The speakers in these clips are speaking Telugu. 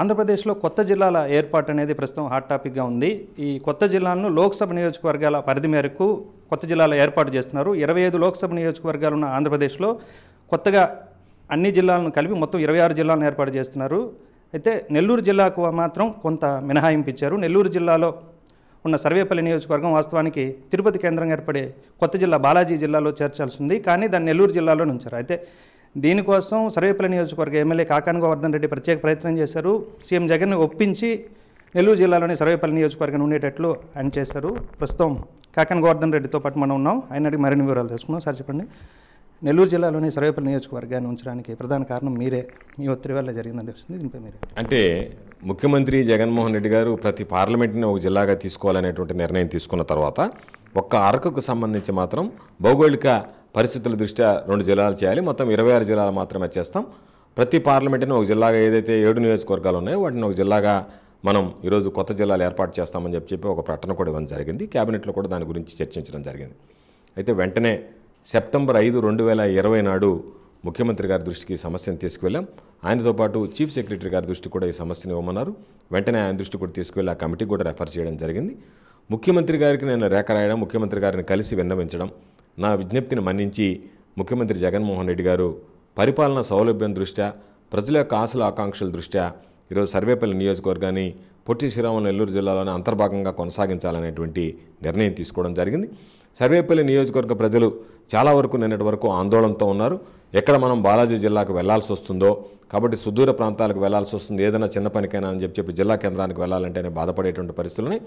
ఆంధ్రప్రదేశ్లో కొత్త జిల్లాల ఏర్పాటు అనేది ప్రస్తుతం హాట్ టాపిక్గా ఉంది ఈ కొత్త జిల్లాలను లోక్సభ నియోజకవర్గాల పరిధి మేరకు కొత్త జిల్లాల ఏర్పాటు చేస్తున్నారు ఇరవై ఐదు లోక్సభ నియోజకవర్గాలు ఉన్న ఆంధ్రప్రదేశ్లో కొత్తగా అన్ని జిల్లాలను కలిపి మొత్తం ఇరవై ఆరు జిల్లాలను ఏర్పాటు చేస్తున్నారు అయితే నెల్లూరు జిల్లాకు మాత్రం కొంత మినహాయింపు ఇచ్చారు నెల్లూరు జిల్లాలో ఉన్న సర్వేపల్లి నియోజకవర్గం వాస్తవానికి తిరుపతి కేంద్రంగా ఏర్పడే కొత్త జిల్లా బాలాజీ జిల్లాలో చేర్చాల్సి ఉంది కానీ దాన్ని నెల్లూరు జిల్లాలో ఉంచారు అయితే దీనికోసం సర్వేపల్లి నియోజకవర్గ ఎమ్మెల్యే కాకాన్ గోవర్ధన్ రెడ్డి ప్రత్యేక ప్రయత్నం చేశారు సీఎం జగన్ను ఒప్పించి నెల్లూరు జిల్లాలోని సర్వేపల్లి నియోజకవర్గం ఉండేటట్లు ఆయన చేశారు ప్రస్తుతం కాకన్ గోవర్ధన్ రెడ్డితో పాటు మనం ఉన్నాం ఆయన అడిగి మరిన్ని వివరాలు తెలుసుకున్నాం సార్ చెప్పండి నెల్లూరు జిల్లాలోని సర్వేపల్లి నియోజకవర్గాన్ని ఉంచడానికి ప్రధాన కారణం మీరే మీ ఒత్తిడి వల్ల జరిగిందని తెలుస్తుంది దీనిపై మీరే అంటే ముఖ్యమంత్రి జగన్మోహన్ రెడ్డి గారు ప్రతి పార్లమెంట్ని ఒక జిల్లాగా తీసుకోవాలనేటువంటి నిర్ణయం తీసుకున్న తర్వాత ఒక్క అరకుకు సంబంధించి మాత్రం భౌగోళిక పరిస్థితుల దృష్ట్యా రెండు జిల్లాలు చేయాలి మొత్తం ఇరవై ఆరు జిల్లాలు మాత్రమే చేస్తాం ప్రతి పార్లమెంటుని ఒక జిల్లాగా ఏదైతే ఏడు నియోజకవర్గాలు ఉన్నాయో వాటిని ఒక జిల్లాగా మనం ఈరోజు కొత్త జిల్లాలు ఏర్పాటు చేస్తామని చెప్పి చెప్పి ఒక ప్రకటన కూడా ఇవ్వడం జరిగింది క్యాబినెట్లో కూడా దాని గురించి చర్చించడం జరిగింది అయితే వెంటనే సెప్టెంబర్ ఐదు రెండు వేల ఇరవై నాడు ముఖ్యమంత్రి గారి దృష్టికి సమస్యను తీసుకువెళ్ళాం ఆయనతో పాటు చీఫ్ సెక్రటరీ గారి దృష్టి కూడా ఈ సమస్యను ఇవ్వమన్నారు వెంటనే ఆయన దృష్టి కూడా తీసుకువెళ్ళి ఆ కమిటీ కూడా రెఫర్ చేయడం జరిగింది ముఖ్యమంత్రి గారికి నేను రేఖ రాయడం ముఖ్యమంత్రి గారిని కలిసి విన్నవించడం నా విజ్ఞప్తిని మన్నించి ముఖ్యమంత్రి జగన్మోహన్ రెడ్డి గారు పరిపాలన సౌలభ్యం దృష్ట్యా ప్రజల యొక్క ఆశల ఆకాంక్షల దృష్ట్యా ఈరోజు సర్వేపల్లి నియోజకవర్గాన్ని పొట్టి శ్రీరాములు నెల్లూరు జిల్లాలోనే అంతర్భాగంగా కొనసాగించాలనేటువంటి నిర్ణయం తీసుకోవడం జరిగింది సర్వేపల్లి నియోజకవర్గ ప్రజలు చాలా వరకు నిన్నటి వరకు ఆందోళనతో ఉన్నారు ఎక్కడ మనం బాలాజీ జిల్లాకు వెళ్లాల్సి వస్తుందో కాబట్టి సుదూర ప్రాంతాలకు వెళ్లాల్సి వస్తుంది ఏదైనా చిన్న పనికైనా అని చెప్పి చెప్పి జిల్లా కేంద్రానికి వెళ్ళాలంటేనే బాధపడేటువంటి వాటిని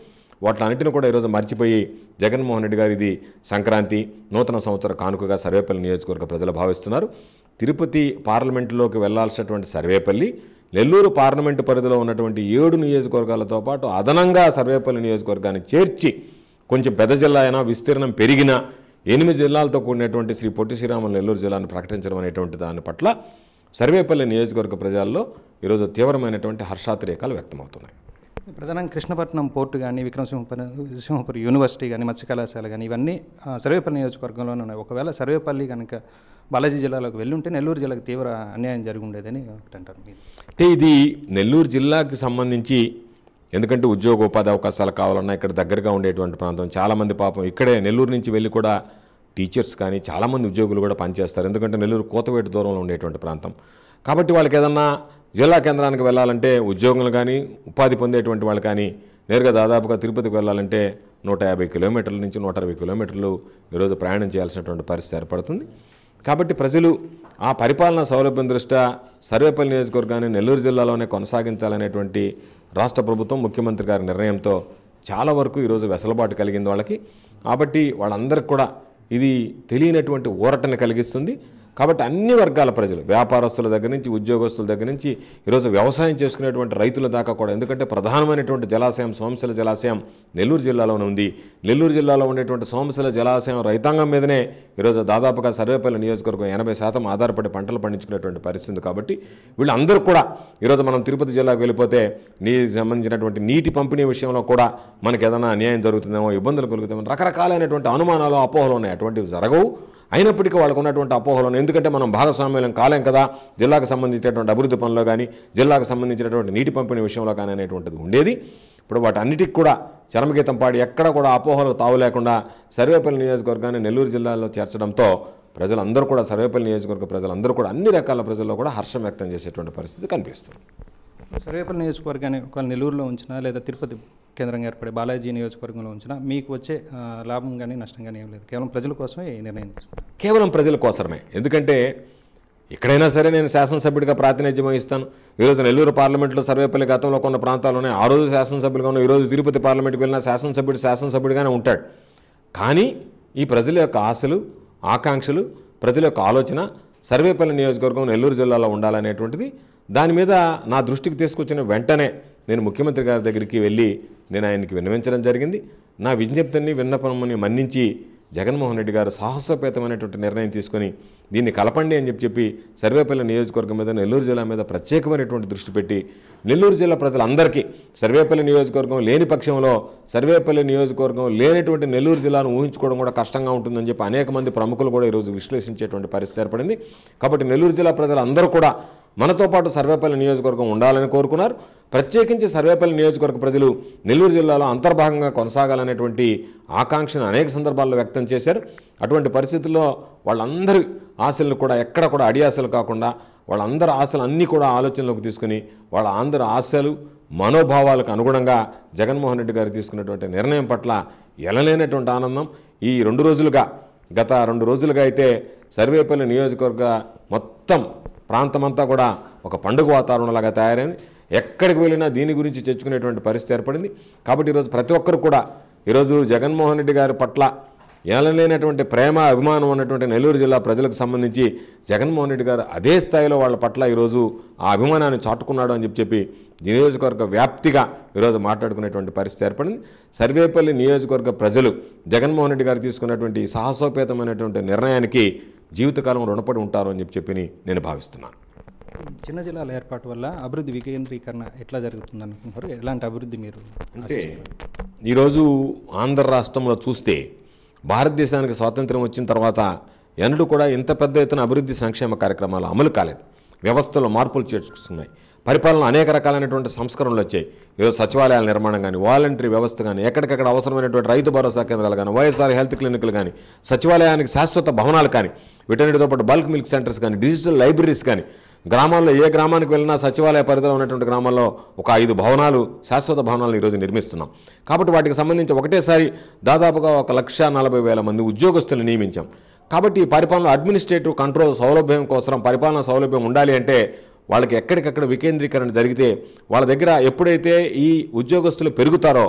వాటిలన్నింటిని కూడా ఈరోజు మర్చిపోయి జగన్మోహన్ రెడ్డి గారు ఇది సంక్రాంతి నూతన సంవత్సర కానుకగా సర్వేపల్లి నియోజకవర్గ ప్రజలు భావిస్తున్నారు తిరుపతి పార్లమెంటులోకి వెళ్లాల్సినటువంటి సర్వేపల్లి నెల్లూరు పార్లమెంటు పరిధిలో ఉన్నటువంటి ఏడు నియోజకవర్గాలతో పాటు అదనంగా సర్వేపల్లి నియోజకవర్గాన్ని చేర్చి కొంచెం పెద్ద జిల్లా అయినా విస్తీర్ణం పెరిగినా ఎనిమిది జిల్లాలతో కూడినటువంటి శ్రీ పొట్టి శ్రీరాములు నెల్లూరు జిల్లాను ప్రకటించడం అనేటువంటి దాని పట్ల సర్వేపల్లి నియోజకవర్గ ప్రజల్లో ఈరోజు తీవ్రమైనటువంటి హర్షాతిరేకాలు వ్యక్తమవుతున్నాయి ప్రధానంగా కృష్ణపట్నం పోర్టు కానీ విక్రమసింహపురం సింహపురి యూనివర్సిటీ కానీ మత్స్య కళాశాల కానీ ఇవన్నీ సర్వేపల్లి నియోజకవర్గంలోనే ఉన్నాయి ఒకవేళ సర్వేపల్లి కనుక బాలాజీ జిల్లాలోకి ఉంటే నెల్లూరు జిల్లాకు తీవ్ర అన్యాయం జరిగి ఉండేదని ఒకటి అంటారు అంటే ఇది నెల్లూరు జిల్లాకు సంబంధించి ఎందుకంటే ఉద్యోగ ఉపాధి అవకాశాలు కావాలన్నా ఇక్కడ దగ్గరగా ఉండేటువంటి ప్రాంతం చాలామంది పాపం ఇక్కడే నెల్లూరు నుంచి వెళ్ళి కూడా టీచర్స్ కానీ చాలామంది ఉద్యోగులు కూడా పనిచేస్తారు ఎందుకంటే నెల్లూరు కోతవేటు దూరంలో ఉండేటువంటి ప్రాంతం కాబట్టి వాళ్ళకి ఏదన్నా జిల్లా కేంద్రానికి వెళ్ళాలంటే ఉద్యోగులు కానీ ఉపాధి పొందేటువంటి వాళ్ళు కానీ నేరుగా దాదాపుగా తిరుపతికి వెళ్ళాలంటే నూట యాభై కిలోమీటర్ల నుంచి నూట అరవై కిలోమీటర్లు ఈరోజు ప్రయాణం చేయాల్సినటువంటి పరిస్థితి ఏర్పడుతుంది కాబట్టి ప్రజలు ఆ పరిపాలనా సౌలభ్యం దృష్ట్యా సర్వేపల్లి నియోజకవర్గాన్ని నెల్లూరు జిల్లాలోనే కొనసాగించాలనేటువంటి రాష్ట్ర ప్రభుత్వం ముఖ్యమంత్రి గారి నిర్ణయంతో చాలా వరకు ఈరోజు వెసలుబాటు కలిగింది వాళ్ళకి కాబట్టి వాళ్ళందరికీ కూడా ఇది తెలియనటువంటి ఊరటను కలిగిస్తుంది కాబట్టి అన్ని వర్గాల ప్రజలు వ్యాపారస్తుల దగ్గర నుంచి ఉద్యోగస్తుల దగ్గర నుంచి ఈరోజు వ్యవసాయం చేసుకునేటువంటి రైతుల దాకా కూడా ఎందుకంటే ప్రధానమైనటువంటి జలాశయం సోమశల జలాశయం నెల్లూరు జిల్లాలోనే ఉంది నెల్లూరు జిల్లాలో ఉండేటువంటి సోమశల జలాశయం రైతాంగం మీదనే ఈరోజు దాదాపుగా సర్వేపల్లి నియోజకవర్గం ఎనభై శాతం ఆధారపడి పంటలు పండించుకునేటువంటి పరిస్థితి కాబట్టి వీళ్ళందరూ కూడా ఈరోజు మనం తిరుపతి జిల్లాకు వెళ్ళిపోతే నీ సంబంధించినటువంటి నీటి పంపిణీ విషయంలో కూడా మనకు ఏదైనా అన్యాయం జరుగుతుందేమో ఇబ్బందులు కలుగుతామో రకరకాలైనటువంటి అనుమానాలు అపోహలు ఉన్నాయి అటువంటివి జరగవు అయినప్పటికీ వాళ్ళకు ఉన్నటువంటి అపోహలను ఎందుకంటే మనం భాగస్వామ్యం కాలేం కదా జిల్లాకు సంబంధించినటువంటి అభివృద్ధి పనుల్లో కానీ జిల్లాకు సంబంధించినటువంటి నీటి పంపిణీ విషయంలో కానీ అనేటువంటిది ఉండేది ఇప్పుడు వాటన్నిటికి కూడా చరమగీతం పాడి ఎక్కడ కూడా అపోహలు తావు లేకుండా సర్వేపల్లి నియోజకవర్గాన్ని నెల్లూరు జిల్లాలో చేర్చడంతో ప్రజలందరూ కూడా సర్వేపల్లి నియోజకవర్గ ప్రజలందరూ కూడా అన్ని రకాల ప్రజల్లో కూడా హర్షం వ్యక్తం చేసేటువంటి పరిస్థితి కనిపిస్తుంది సర్వేపల్లి నియోజకవర్గాన్ని ఒకవేళ నెల్లూరులో ఉంచినా లేదా తిరుపతి కేంద్రంగా ఏర్పడే బాలాజీ నియోజకవర్గంలో ఉంచినా మీకు వచ్చే లాభం కానీ నష్టం కానీ ఏం లేదు కేవలం ప్రజల కోసమే ఈ నిర్ణయం కేవలం ప్రజల కోసమే ఎందుకంటే ఎక్కడైనా సరే నేను శాసనసభ్యుడిగా ప్రాతినిధ్యం వహిస్తాను ఈరోజు నెల్లూరు పార్లమెంట్లో సర్వేపల్లి గతంలో కొన్ని ప్రాంతాల్లోనే ఆ రోజు శాసనసభ్యులుగా ఉన్న ఈరోజు తిరుపతి పార్లమెంట్కి వెళ్ళిన శాసనసభ్యుడు శాసనసభ్యుడిగానే ఉంటాడు కానీ ఈ ప్రజల యొక్క ఆశలు ఆకాంక్షలు ప్రజల యొక్క ఆలోచన సర్వేపల్లి నియోజకవర్గం నెల్లూరు జిల్లాలో ఉండాలనేటువంటిది దాని మీద నా దృష్టికి తీసుకొచ్చిన వెంటనే నేను ముఖ్యమంత్రి గారి దగ్గరికి వెళ్ళి నేను ఆయనకి విన్నవించడం జరిగింది నా విజ్ఞప్తిని విన్నపమని మన్నించి జగన్మోహన్ రెడ్డి గారు సాహసోపేతమైనటువంటి నిర్ణయం తీసుకొని దీన్ని కలపండి అని చెప్పి చెప్పి సర్వేపల్లి నియోజకవర్గం మీద నెల్లూరు జిల్లా మీద ప్రత్యేకమైనటువంటి దృష్టి పెట్టి నెల్లూరు జిల్లా ప్రజలందరికీ సర్వేపల్లి నియోజకవర్గం లేని పక్షంలో సర్వేపల్లి నియోజకవర్గం లేనటువంటి నెల్లూరు జిల్లాను ఊహించుకోవడం కూడా కష్టంగా ఉంటుందని చెప్పి అనేక మంది ప్రముఖులు కూడా ఈరోజు విశ్లేషించేటువంటి పరిస్థితి ఏర్పడింది కాబట్టి నెల్లూరు జిల్లా ప్రజలందరూ కూడా మనతో పాటు సర్వేపల్లి నియోజకవర్గం ఉండాలని కోరుకున్నారు ప్రత్యేకించి సర్వేపల్లి నియోజకవర్గ ప్రజలు నెల్లూరు జిల్లాలో అంతర్భాగంగా కొనసాగాలనేటువంటి ఆకాంక్షను అనేక సందర్భాల్లో వ్యక్తం చేశారు అటువంటి పరిస్థితుల్లో వాళ్ళందరి ఆశలను కూడా ఎక్కడ కూడా అడి ఆశలు కాకుండా వాళ్ళందరి ఆశలు అన్నీ కూడా ఆలోచనలోకి తీసుకుని వాళ్ళ అందరి ఆశలు మనోభావాలకు అనుగుణంగా జగన్మోహన్ రెడ్డి గారు తీసుకున్నటువంటి నిర్ణయం పట్ల ఎలలేనటువంటి ఆనందం ఈ రెండు రోజులుగా గత రెండు రోజులుగా అయితే సర్వేపల్లి నియోజకవర్గ మొత్తం ప్రాంతమంతా కూడా ఒక పండుగ వాతావరణంలాగా తయారైంది ఎక్కడికి వెళ్ళినా దీని గురించి చర్చుకునేటువంటి పరిస్థితి ఏర్పడింది కాబట్టి ఈరోజు ప్రతి ఒక్కరు కూడా ఈరోజు జగన్మోహన్ రెడ్డి గారి పట్ల ఏలలేనటువంటి ప్రేమ అభిమానం ఉన్నటువంటి నెల్లూరు జిల్లా ప్రజలకు సంబంధించి జగన్మోహన్ రెడ్డి గారు అదే స్థాయిలో వాళ్ళ పట్ల ఈరోజు ఆ అభిమానాన్ని చాటుకున్నాడు అని చెప్పి చెప్పి నియోజకవర్గ వ్యాప్తిగా ఈరోజు మాట్లాడుకునేటువంటి పరిస్థితి ఏర్పడింది సర్వేపల్లి నియోజకవర్గ ప్రజలు జగన్మోహన్ రెడ్డి గారు తీసుకున్నటువంటి సాహసోపేతమైనటువంటి నిర్ణయానికి జీవితకాలం రుణపడి ఉంటారు అని చెప్పి చెప్పి నేను భావిస్తున్నాను చిన్న జిల్లాల ఏర్పాటు వల్ల అభివృద్ధి వికేంద్రీకరణ ఎట్లా జరుగుతుంది అనుకుంటున్నారు ఎలాంటి అభివృద్ధి మీరు అంటే ఈరోజు ఆంధ్ర రాష్ట్రంలో చూస్తే భారతదేశానికి స్వాతంత్రం వచ్చిన తర్వాత ఎన్నడూ కూడా ఇంత పెద్ద ఎత్తున అభివృద్ధి సంక్షేమ కార్యక్రమాలు అమలు కాలేదు వ్యవస్థలో మార్పులు చేర్చుకున్నాయి పరిపాలన అనేక రకాలైనటువంటి సంస్కరణలు వచ్చాయి ఏదో సచివాలయాల నిర్మాణం కానీ వాలంటరీ వ్యవస్థ కానీ ఎక్కడికక్కడ అవసరమైనటువంటి రైతు భరోసా కేంద్రాలు కానీ వైఎస్ఆర్ హెల్త్ క్లినిక్లు కానీ సచివాలయానికి శాశ్వత భవనాలు కానీ వీటన్నిటితో పాటు బల్క్ మిల్క్ సెంటర్స్ కానీ డిజిటల్ లైబ్రరీస్ కానీ గ్రామాల్లో ఏ గ్రామానికి వెళ్ళినా సచివాలయ పరిధిలో ఉన్నటువంటి గ్రామాల్లో ఒక ఐదు భవనాలు శాశ్వత భవనాలను ఈరోజు నిర్మిస్తున్నాం కాబట్టి వాటికి సంబంధించి ఒకటేసారి దాదాపుగా ఒక లక్ష నలభై వేల మంది ఉద్యోగస్తులు నియమించాం కాబట్టి పరిపాలన అడ్మినిస్ట్రేటివ్ కంట్రోల్ సౌలభ్యం కోసం పరిపాలన సౌలభ్యం ఉండాలి అంటే వాళ్ళకి ఎక్కడికక్కడ వికేంద్రీకరణ జరిగితే వాళ్ళ దగ్గర ఎప్పుడైతే ఈ ఉద్యోగస్తులు పెరుగుతారో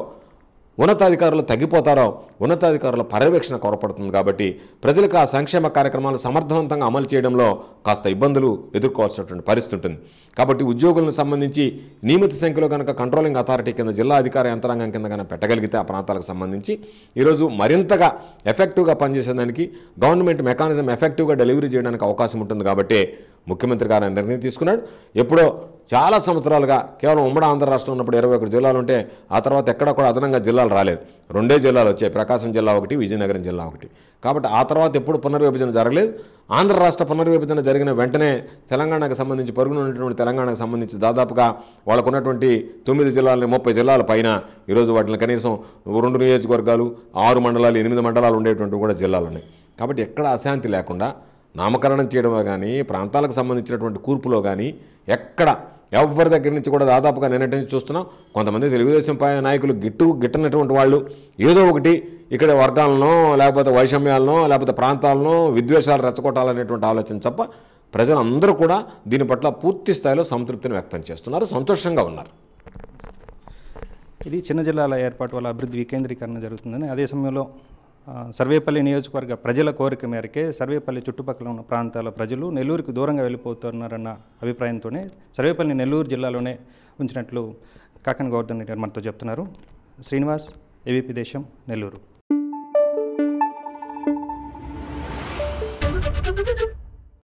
ఉన్నతాధికారులు తగ్గిపోతారో ఉన్నతాధికారుల పర్యవేక్షణ కోరపడుతుంది కాబట్టి ప్రజలకు ఆ సంక్షేమ కార్యక్రమాలు సమర్థవంతంగా అమలు చేయడంలో కాస్త ఇబ్బందులు ఎదుర్కోవాల్సినటువంటి పరిస్థితి ఉంటుంది కాబట్టి ఉద్యోగులను సంబంధించి నియమిత సంఖ్యలో కనుక కంట్రోలింగ్ అథారిటీ కింద జిల్లా అధికార యంత్రాంగం కింద కనుక పెట్టగలిగితే ఆ ప్రాంతాలకు సంబంధించి ఈరోజు మరింతగా ఎఫెక్టివ్గా పనిచేసేదానికి గవర్నమెంట్ మెకానిజం ఎఫెక్టివ్గా డెలివరీ చేయడానికి అవకాశం ఉంటుంది కాబట్టి ముఖ్యమంత్రి గారు నిర్ణయం తీసుకున్నాడు ఎప్పుడో చాలా సంవత్సరాలుగా కేవలం ఉమ్మడి ఆంధ్ర రాష్ట్రం ఉన్నప్పుడు ఇరవై ఒకటి జిల్లాలు ఉంటే ఆ తర్వాత ఎక్కడ కూడా అదనంగా జిల్లాలు రాలేదు రెండే జిల్లాలు వచ్చాయి ప్రకాశం జిల్లా ఒకటి విజయనగరం జిల్లా ఒకటి కాబట్టి ఆ తర్వాత ఎప్పుడు పునర్విభజన జరగలేదు ఆంధ్ర రాష్ట్ర పునర్విభజన జరిగిన వెంటనే తెలంగాణకు సంబంధించి పరుగున ఉన్నటువంటి తెలంగాణకు సంబంధించి దాదాపుగా వాళ్ళకున్నటువంటి తొమ్మిది జిల్లాలని ముప్పై జిల్లాల పైన ఈరోజు వాటిని కనీసం రెండు నియోజకవర్గాలు ఆరు మండలాలు ఎనిమిది మండలాలు ఉండేటువంటి కూడా జిల్లాలు ఉన్నాయి కాబట్టి ఎక్కడ అశాంతి లేకుండా నామకరణం చేయడంలో కానీ ప్రాంతాలకు సంబంధించినటువంటి కూర్పులో కానీ ఎక్కడ ఎవరి దగ్గర నుంచి కూడా దాదాపుగా నిన్నటి నుంచి చూస్తున్నాం కొంతమంది తెలుగుదేశం పై నాయకులు గిట్టు గిట్టనటువంటి వాళ్ళు ఏదో ఒకటి ఇక్కడ వర్గాలను లేకపోతే వైషమ్యాలను లేకపోతే ప్రాంతాలను విద్వేషాలు రెచ్చగొట్టాలనేటువంటి ఆలోచన తప్ప ప్రజలందరూ కూడా దీని పట్ల పూర్తి స్థాయిలో సంతృప్తిని వ్యక్తం చేస్తున్నారు సంతోషంగా ఉన్నారు ఇది చిన్న జిల్లాల ఏర్పాటు వల్ల అభివృద్ధి వికేంద్రీకరణ జరుగుతుందని అదే సమయంలో సర్వేపల్లి నియోజకవర్గ ప్రజల కోరిక మేరకే సర్వేపల్లి చుట్టుపక్కల ఉన్న ప్రాంతాల ప్రజలు నెల్లూరుకు దూరంగా వెళ్ళిపోతున్నారన్న అభిప్రాయంతోనే సర్వేపల్లిని నెల్లూరు జిల్లాలోనే ఉంచినట్లు కాకన్ గౌర్ధన్ మనతో చెప్తున్నారు శ్రీనివాస్ ఏబీపీ దేశం నెల్లూరు